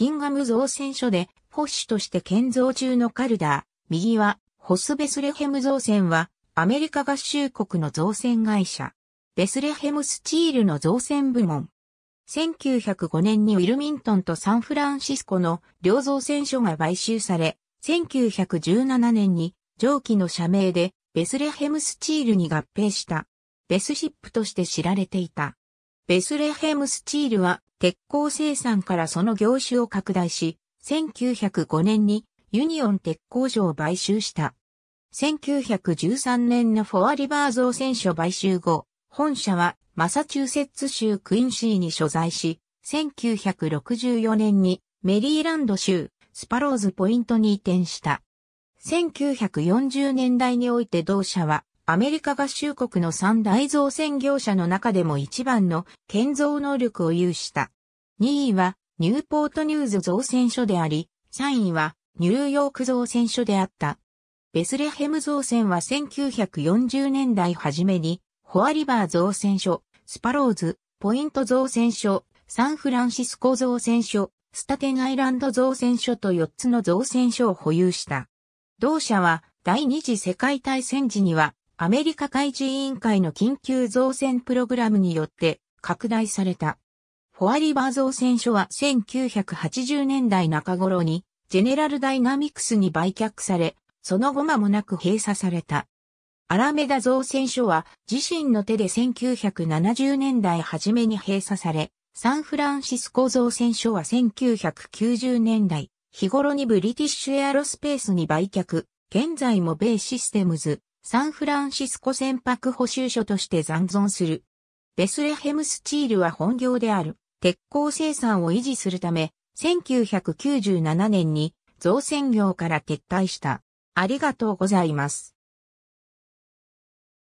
キンガム造船所で、保守として建造中のカルダー、右は、ホスベスレヘム造船は、アメリカ合衆国の造船会社。ベスレヘムスチールの造船部門。1905年にウィルミントンとサンフランシスコの両造船所が買収され、1917年に上記の社名でベスレヘムスチールに合併した。ベスシップとして知られていた。ベスレヘムスチールは鉄鋼生産からその業種を拡大し、1905年にユニオン鉄鋼所を買収した。1913年のフォアリバー造船所買収後、本社はマサチューセッツ州クインシーに所在し、1964年にメリーランド州スパローズポイントに移転した。1940年代において同社はアメリカ合衆国の三大造船業者の中でも一番の建造能力を有した。2位はニューポートニューズ造船所であり、3位はニューヨーク造船所であった。ベスレヘム造船は1940年代初めに、ホアリバー造船所、スパローズ、ポイント造船所、サンフランシスコ造船所、スタテンアイランド造船所と4つの造船所を保有した。同社は第二次世界大戦時にはアメリカ海事委員会の緊急造船プログラムによって拡大された。フォアリバー造船所は1980年代中頃にジェネラルダイナミクスに売却され、その後間もなく閉鎖された。アラメダ造船所は自身の手で1970年代初めに閉鎖され、サンフランシスコ造船所は1990年代日頃にブリティッシュエアロスペースに売却、現在も米システムズ、サンフランシスコ船舶補修所として残存する。ベスレヘムスチールは本業である鉄鋼生産を維持するため、1997年に造船業から撤退した。ありがとうございます。